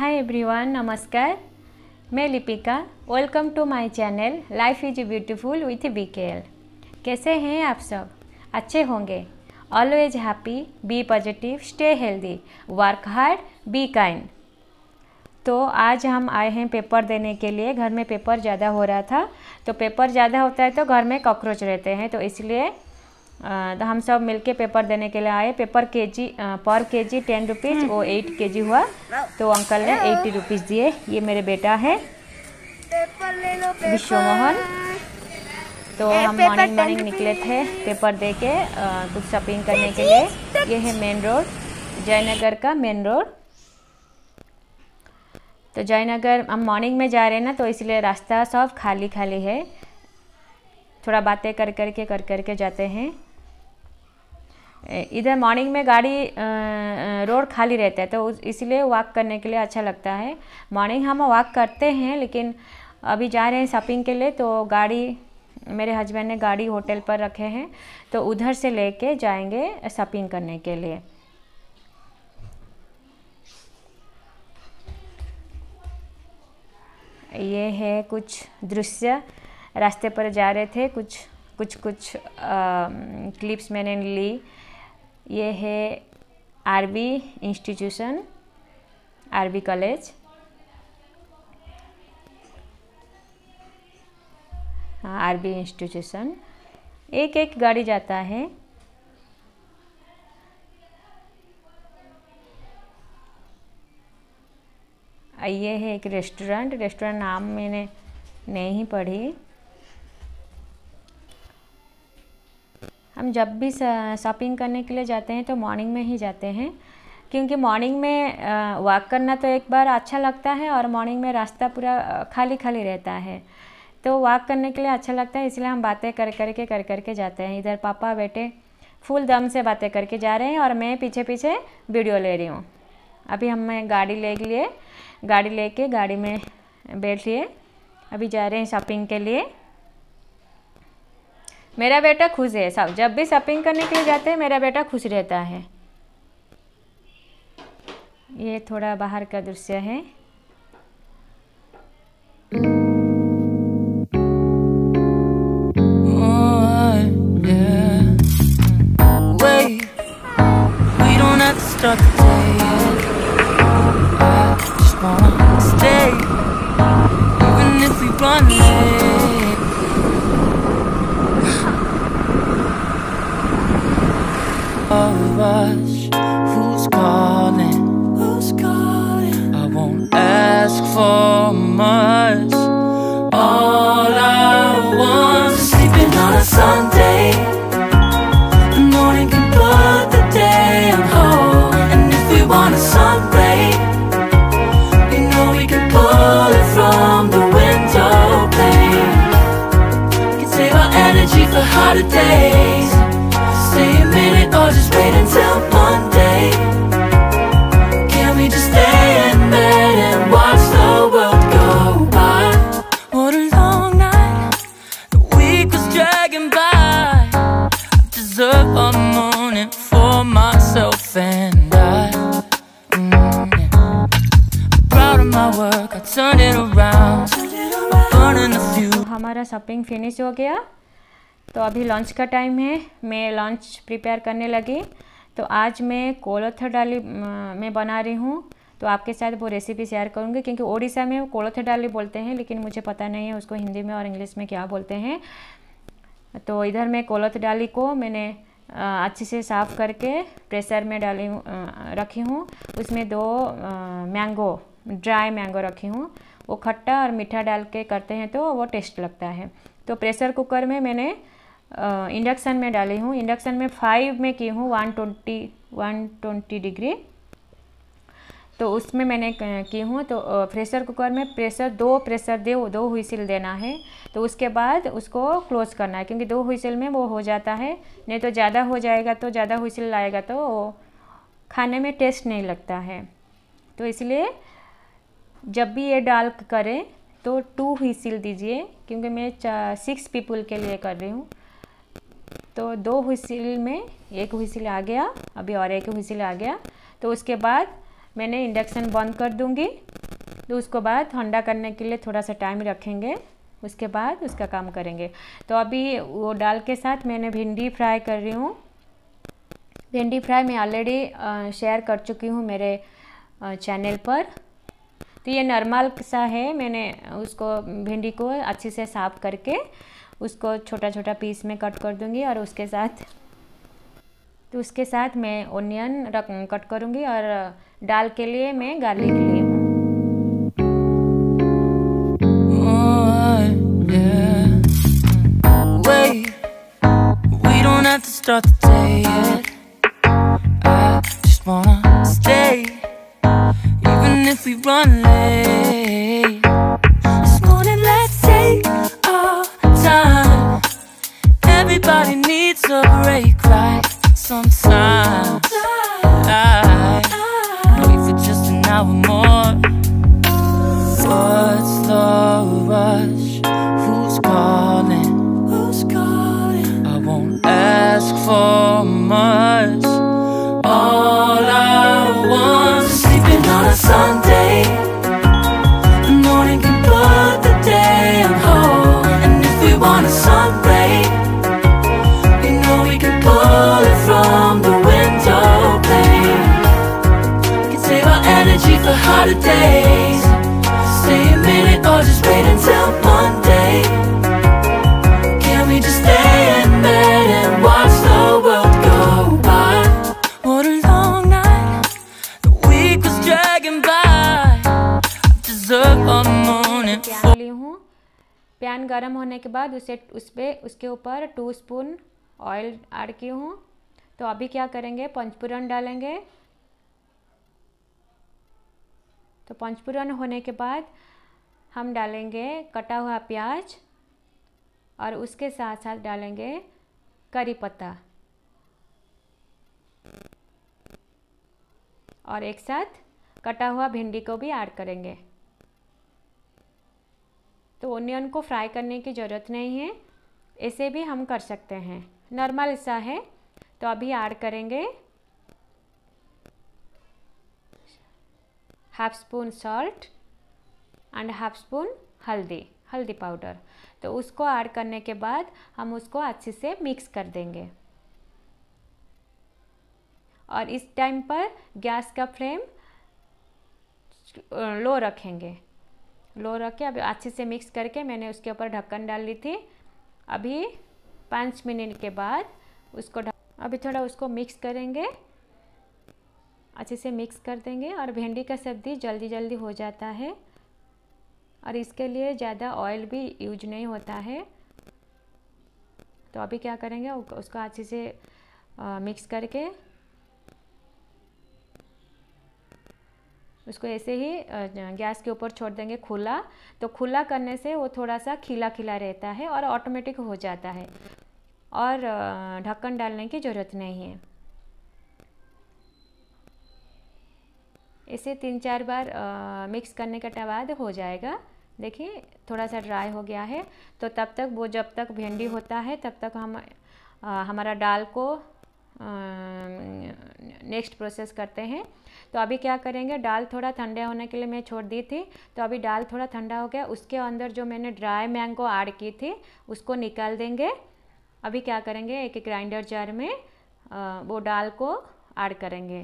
हाय everyone नमस्कार मैं Lipika welcome to my channel life is beautiful with B कैसे हैं आप सब अच्छे होंगे always happy be positive stay healthy work hard be kind तो आज हम आए हैं पेपर देने के लिए घर में पेपर ज़्यादा हो रहा था तो पेपर ज़्यादा होता है तो घर में कॉकरोच रहते हैं तो इसलिए तो हम सब मिलके पेपर देने के लिए आए पेपर के जी पर के जी टेन रुपीज़ वो एट के जी हुआ तो अंकल ने एट्टी रुपीज़ दिए ये मेरे बेटा है विश्व मोहन तो हम मॉर्निंग मॉर्निंग निकले थे पेपर दे के कुछ शॉपिंग करने के लिए ये है मेन रोड जयनगर का मेन रोड तो जयनगर हम मॉर्निंग में जा रहे हैं ना तो इसलिए रास्ता सब खाली खाली है थोड़ा बातें कर कर के कर कर के जाते हैं इधर मॉर्निंग में गाड़ी रोड खाली रहता है तो इसीलिए वॉक करने के लिए अच्छा लगता है मॉर्निंग हम वॉक करते हैं लेकिन अभी जा रहे हैं शॉपिंग के लिए तो गाड़ी मेरे हस्बैंड ने गाड़ी होटल पर रखे हैं तो उधर से ले कर जाएँगे शॉपिंग करने के लिए ये है कुछ दृश्य रास्ते पर जा रहे थे कुछ कुछ कुछ आ, क्लिप्स मैंने ली ये है RB institution RB college RB institution एक एक गाड़ी जाता है ये है एक रेस्टोरेंट रेस्टोरेंट नाम मैंने नहीं पढ़ी हम जब भी शॉपिंग करने के लिए जाते हैं तो मॉर्निंग में ही जाते हैं क्योंकि मॉर्निंग में वॉक करना तो एक बार अच्छा लगता है और मॉर्निंग में रास्ता पूरा खाली खाली रहता है तो वॉक करने के लिए अच्छा लगता है इसलिए हम बातें कर कर के कर कर के जाते हैं इधर पापा बेटे फुल दम से बातें करके जा रहे हैं और मैं पीछे पीछे वीडियो ले रही हूँ अभी हमें गाड़ी ले लिए गाड़ी ले गाड़ी में बैठ लिए अभी जा रहे हैं शॉपिंग के लिए मेरा बेटा खुश है सब जब भी शॉपिंग करने के लिए जाते हैं मेरा बेटा खुश रहता है ये थोड़ा बाहर का दृश्य है just wait until Monday Can we just stay in bed and watch the world go by What a long night The week was dragging by I deserve a morning for myself and I mm -hmm. I'm proud of my work, I turned it around hamaरा shopping finish हो गया तो अभी lunch का time है मैं lunch prepare करने लगी तो आज मैं कोलोथ डाली मैं बना रही हूँ तो आपके साथ वो रेसिपी शेयर करूँगी क्योंकि ओडिशा में कोलोथ डाली बोलते हैं लेकिन मुझे पता नहीं है उसको हिंदी में और इंग्लिश में क्या बोलते हैं तो इधर मैं कोलोथ डाली को मैंने अच्छे से साफ़ करके प्रेशर में डाली रखी हूँ उसमें दो मैंगो ड्राई मैंगो रखी हूँ वो खट्टा और मीठा डाल के करते हैं तो वो टेस्ट लगता है तो प्रेशर कुकर में मैंने इंडक्शन में डाली हूँ इंडक्शन में फाइव में की हूँ one twenty one twenty degree तो उसमें मैंने की हूँ तो प्रेशर कुकर में प्रेशर दो प्रेशर दे दो हुईसिल देना है तो उसके बाद उसको क्लोज़ करना है क्योंकि दो हुईसिल में वो हो जाता है नहीं तो ज़्यादा हो जाएगा तो ज़्यादा हुईसिल लाएगा तो खाने में टेस्ट नहीं लगता है तो इसलिए जब भी ये डाल करें तो टू हुईसिल दीजिए क्योंकि मैं सिक्स पीपल के लिए कर रही हूँ तो दो हुसिल में एक हुसिल आ गया अभी और एक हुसिल आ गया तो उसके बाद मैंने इंडक्शन बंद कर दूँगी तो उसको बाद ठंडा करने के लिए थोड़ा सा टाइम रखेंगे उसके बाद उसका काम करेंगे तो अभी वो दाल के साथ मैंने भिंडी फ्राई कर रही हूँ भिंडी फ्राई मैं ऑलरेडी शेयर कर चुकी हूँ मेरे चैनल पर तो ये नॉर्मल सा है मैंने उसको भिंडी को अच्छे से साफ करके उसको छोटा छोटा पीस में कट कर दूँगी और उसके साथ तो उसके साथ मैं ओनियन रख कट करूँगी और डाल के लिए मैं गार्लिक लिए oh, Start the day yet. I just wanna stay, even if we run late. Pan गर्म होने के बाद उसे उस पर उसके ऊपर टू स्पून ऑयल ऐड की हूँ तो अभी क्या करेंगे पंचपूरन डालेंगे तो पंचपूरन होने के बाद हम डालेंगे कटा हुआ प्याज और उसके साथ साथ डालेंगे करी पत्ता और एक साथ कटा हुआ भिंडी को भी ऐड करेंगे तो ओनियन को फ्राई करने की ज़रूरत नहीं है इसे भी हम कर सकते हैं नॉर्मल सा है तो अभी ऐड करेंगे half spoon salt and half spoon haldi haldi powder तो उसको ऐड करने के बाद हम उसको अच्छे से मिक्स कर देंगे और इस टाइम पर गैस का फ्लेम लो रखेंगे लो रख के अभी अच्छे से मिक्स करके मैंने उसके ऊपर ढक्कन डाल ली थी अभी पाँच मिनट के बाद उसको अभी थोड़ा उसको मिक्स करेंगे अच्छे से मिक्स कर देंगे और भिंडी का सब्ज़ी जल्दी जल्दी हो जाता है और इसके लिए ज़्यादा ऑयल भी यूज नहीं होता है तो अभी क्या करेंगे उसको अच्छे से मिक्स करके उसको ऐसे ही गैस के ऊपर छोड़ देंगे खुला तो खुला करने से वो थोड़ा सा खिला खिला रहता है और ऑटोमेटिक हो जाता है और ढक्कन डालने की ज़रूरत नहीं है इसे तीन चार बार आ, मिक्स करने के बाद हो जाएगा देखिए थोड़ा सा ड्राई हो गया है तो तब तक वो जब तक भिंडी होता है तब तक हम आ, हमारा दाल को आ, नेक्स्ट प्रोसेस करते हैं तो अभी क्या करेंगे दाल थोड़ा ठंडा होने के लिए मैं छोड़ दी थी तो अभी दाल थोड़ा ठंडा हो गया उसके अंदर जो मैंने ड्राई मैंगो ऐड की थी उसको निकाल देंगे अभी क्या करेंगे एक ग्राइंडर जार में वो दाल को ऐड करेंगे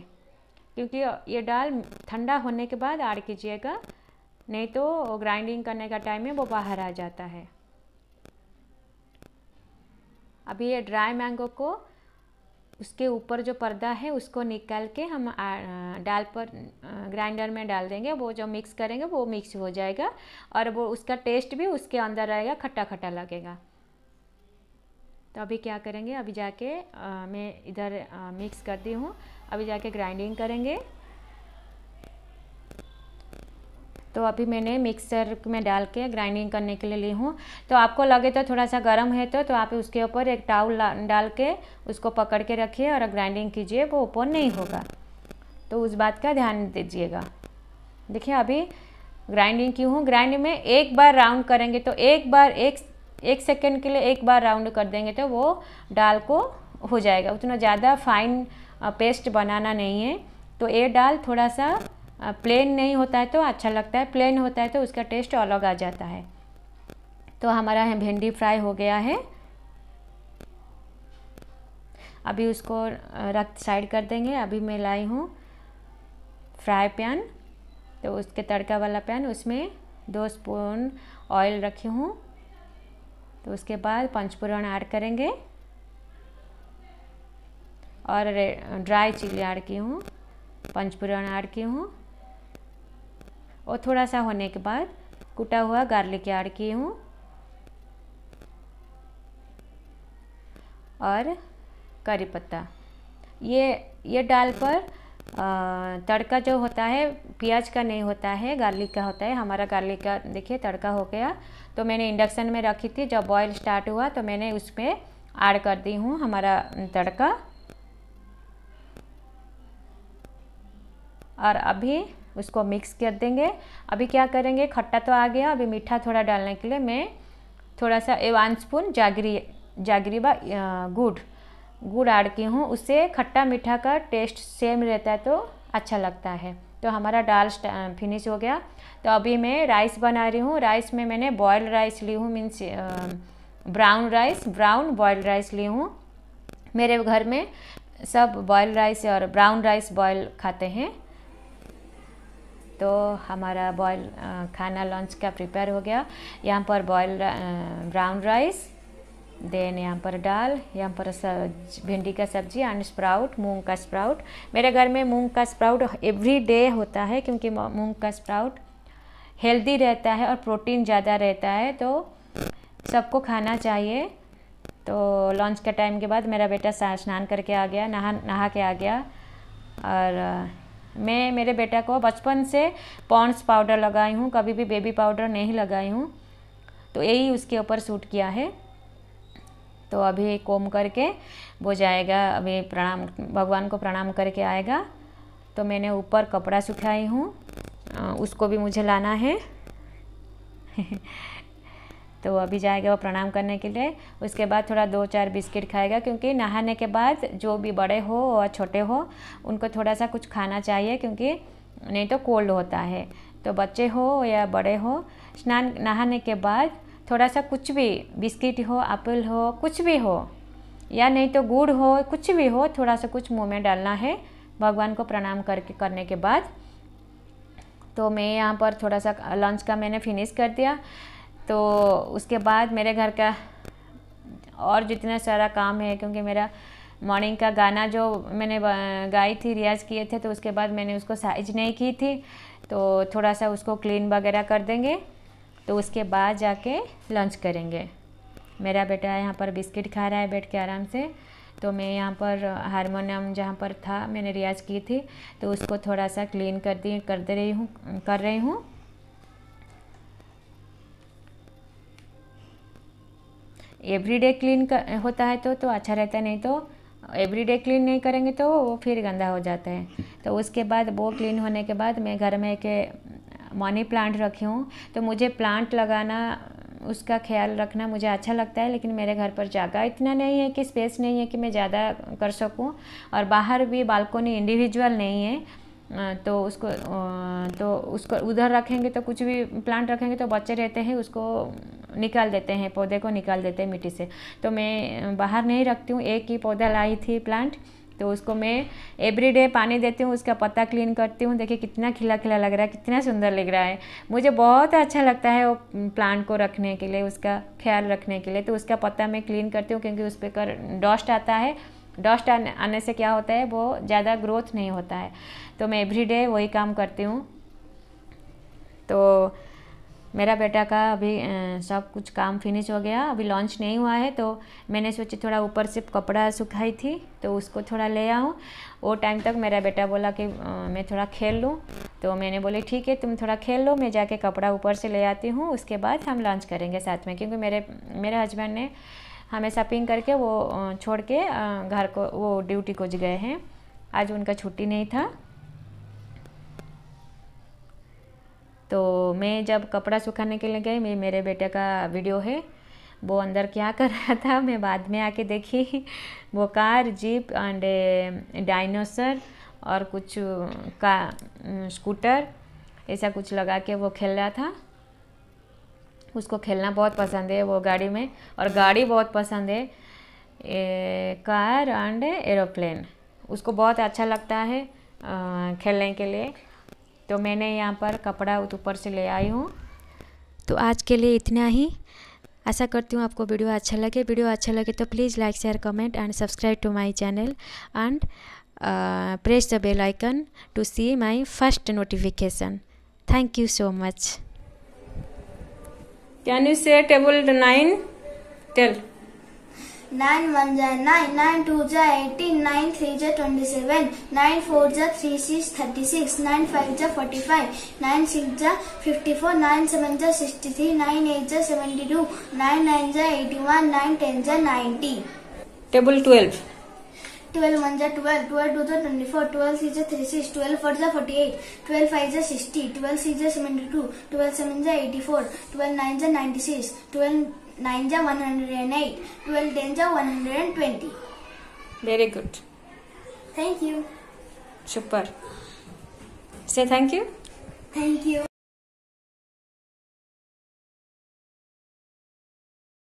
क्योंकि ये दाल ठंडा होने के बाद ऐड कीजिएगा नहीं तो ग्राइंडिंग करने का टाइम है वो बाहर आ जाता है अभी ये ड्राई मैंगो को उसके ऊपर जो पर्दा है उसको निकाल के हम डाल पर ग्राइंडर में डाल देंगे वो जो मिक्स करेंगे वो मिक्स हो जाएगा और वो उसका टेस्ट भी उसके अंदर रहेगा खट्टा खट्टा लगेगा तो अभी क्या करेंगे अभी जाके आ, मैं इधर आ, मिक्स करती हूँ अभी जाके ग्राइंडिंग करेंगे तो अभी मैंने मिक्सर में डाल के ग्राइंडिंग करने के लिए ली हूँ तो आपको लगे तो थोड़ा सा गर्म है तो, तो आप उसके ऊपर एक टाउल डाल के उसको पकड़ के रखिए और ग्राइंडिंग कीजिए वो ओपन नहीं होगा तो उस बात का ध्यान दीजिएगा देखिए अभी ग्राइंडिंग की हूँ ग्राइंड में एक बार राउंड करेंगे तो एक बार एक एक सेकेंड के लिए एक बार राउंड कर देंगे तो वो डाल को हो जाएगा उतना ज़्यादा फाइन पेस्ट बनाना नहीं है तो ये डाल थोड़ा सा प्लेन नहीं होता है तो अच्छा लगता है प्लेन होता है तो उसका टेस्ट अलग आ जाता है तो हमारा है भिंडी फ्राई हो गया है अभी उसको रख साइड कर देंगे अभी मैं लाई हूँ फ्राई पैन तो उसके तड़का वाला पैन उसमें दो स्पून ऑयल रखी हूँ तो उसके बाद पंचपूरण ऐड करेंगे और ड्राई चिली ऐड की हूँ पंचपूरण ऐड की हूँ और थोड़ा सा होने के बाद कुटा हुआ गार्लिक ऐड किए हूँ और करी पत्ता ये ये डाल पर तड़का जो होता है प्याज का नहीं होता है गार्लिक का होता है हमारा गार्लिक का देखिए तड़का हो गया तो मैंने इंडक्शन में रखी थी जब बॉयल स्टार्ट हुआ तो मैंने उसमें ऐड कर दी हूँ हमारा तड़का और अभी उसको मिक्स कर देंगे अभी क्या करेंगे खट्टा तो आ गया अभी मीठा थोड़ा डालने के लिए मैं थोड़ा सा वन स्पून जागरी जागरी बा गुड़ गुड़ ऐड की हूँ उससे खट्टा मीठा का टेस्ट सेम रहता है तो अच्छा लगता है तो हमारा दाल फिनिश हो गया तो अभी मैं राइस बना रही हूँ राइस में मैंने बॉयल राइस ली हूँ means brown rice brown boil rice ली हूँ मेरे घर में सब बॉयल राइस और ब्राउन राइस बॉयल खाते हैं तो हमारा बॉयल खाना लंच का प्रिपेयर हो गया यहाँ पर बॉयल ब्राउन राइस देन यहाँ पर दाल यहाँ पर भिंडी का सब्जी एंड स्प्राउट मूंग का स्प्राउट मेरे घर में मूंग का स्प्राउट एवरी डे होता है क्योंकि मूंग का स्प्राउट हेल्दी रहता है और प्रोटीन ज़्यादा रहता है तो सबको खाना चाहिए तो लंच के टाइम के बाद मेरा बेटा स्नान करके आ गया नहा नहा के आ गया और मैं मेरे बेटा को बचपन से पॉन्ड्स पाउडर लगाई हूँ कभी भी बेबी पाउडर नहीं लगाई हूँ तो यही उसके ऊपर सूट किया है तो अभी कोम करके वो जाएगा अभी प्रणाम भगवान को प्रणाम करके आएगा तो मैंने ऊपर कपड़ा सुखाई हूँ उसको भी मुझे लाना है तो वो अभी जाएगा वो प्रणाम करने के लिए उसके बाद थोड़ा दो चार बिस्किट खाएगा क्योंकि नहाने के बाद जो भी बड़े हो और छोटे हो उनको थोड़ा सा कुछ खाना चाहिए क्योंकि नहीं तो कोल्ड होता है तो बच्चे हो या बड़े हो स्नान नहाने के बाद थोड़ा सा कुछ भी बिस्किट हो एप्पल हो कुछ भी हो या नहीं तो गुड़ हो कुछ भी हो थोड़ा सा कुछ मुँह में डालना है भगवान को प्रणाम करके करने के बाद तो मैं यहाँ पर थोड़ा सा लंच का मैंने फिनिश कर दिया तो उसके बाद मेरे घर का और जितना सारा काम है क्योंकि मेरा मॉर्निंग का गाना जो मैंने गाई थी रियाज़ किए थे तो उसके बाद मैंने उसको साइज नहीं की थी तो थोड़ा सा उसको क्लीन वगैरह कर देंगे तो उसके बाद जाके लंच करेंगे मेरा बेटा यहाँ पर बिस्किट खा रहा है बैठ के आराम से तो मैं यहाँ पर हारमोनियम जहाँ पर था मैंने रियाज़ की थी तो उसको थोड़ा सा क्लीन कर दी कर दे रही हूँ कर रही हूँ एवरीडे क्लीन होता है तो तो अच्छा रहता है नहीं तो एवरीडे क्लीन नहीं करेंगे तो वो फिर गंदा हो जाता है तो उसके बाद वो क्लीन होने के बाद मैं घर में एक मनी प्लांट रखी हूँ तो मुझे प्लांट लगाना उसका ख्याल रखना मुझे अच्छा लगता है लेकिन मेरे घर पर जगह इतना नहीं है कि स्पेस नहीं है कि मैं ज़्यादा कर सकूँ और बाहर भी बालकोनी इंडिविजुअल नहीं है तो उसको तो उसको उधर रखेंगे तो कुछ भी प्लांट रखेंगे तो बच्चे रहते हैं उसको निकाल देते हैं पौधे को निकाल देते हैं मिट्टी से तो मैं बाहर नहीं रखती हूँ एक ही पौधा लाई थी प्लांट तो उसको मैं एवरी डे पानी देती हूँ उसका पत्ता क्लीन करती हूँ देखिए कितना खिला खिला लग रहा है कितना सुंदर लग रहा है मुझे बहुत अच्छा लगता है वो प्लांट को रखने के लिए उसका ख्याल रखने के लिए तो उसका पत्ता मैं क्लीन करती हूँ क्योंकि उस पर डस्ट आता है डस्ट आने, आने से क्या होता है वो ज़्यादा ग्रोथ नहीं होता है तो मैं एवरीडे वही काम करती हूँ तो मेरा बेटा का अभी सब कुछ काम फिनिश हो गया अभी लॉन्च नहीं हुआ है तो मैंने सोची थोड़ा ऊपर से कपड़ा सुखाई थी तो उसको थोड़ा ले आऊँ वो टाइम तक मेरा बेटा बोला कि मैं थोड़ा खेल लूँ तो मैंने बोले ठीक है तुम थोड़ा खेल लो मैं जाके कपड़ा ऊपर से ले आती हूँ उसके बाद हम लॉन्च करेंगे साथ में क्योंकि मेरे मेरे हस्बैंड ने हमेशा पिंग करके वो छोड़ के घर को वो ड्यूटी को गए हैं आज उनका छुट्टी नहीं था तो मैं जब कपड़ा सुखाने के लिए गई मैं मेरे बेटे का वीडियो है वो अंदर क्या कर रहा था मैं बाद में आके देखी वो कार जीप एंड डायनोसर और कुछ का स्कूटर ऐसा कुछ लगा के वो खेल रहा था उसको खेलना बहुत पसंद है वो गाड़ी में और गाड़ी बहुत पसंद है ए, कार एंड एरोप्लेन उसको बहुत अच्छा लगता है आ, खेलने के लिए तो मैंने यहाँ पर कपड़ा ऊपर से ले आई हूँ तो आज के लिए इतना ही आशा करती हूँ आपको वीडियो अच्छा लगे वीडियो अच्छा लगे तो please like share comment and subscribe to my channel and press the bell icon to see my first notification thank you so much can you say table nine tell Nine one ja nine, nine two ja eighteen, nine three ja twenty-seven, nine four ja three six thirty-six, nine five ja forty-five, nine six ja fifty-four, nine seven ja sixty-three, nine eight ja seventy-two, nine nine ja eighty-one, nine ten ja ninety. Table twelve. 12 1 जा 12 12 2 जा 24 12 3 जा 36 12 4 जा 48 12 5 जा 60 12 6 जा 72 12 7 जा 84 12 9 जा 96 12 9 ja 108, 12 10 ja 120. Very good. Thank you. Super. Say thank you. Thank you.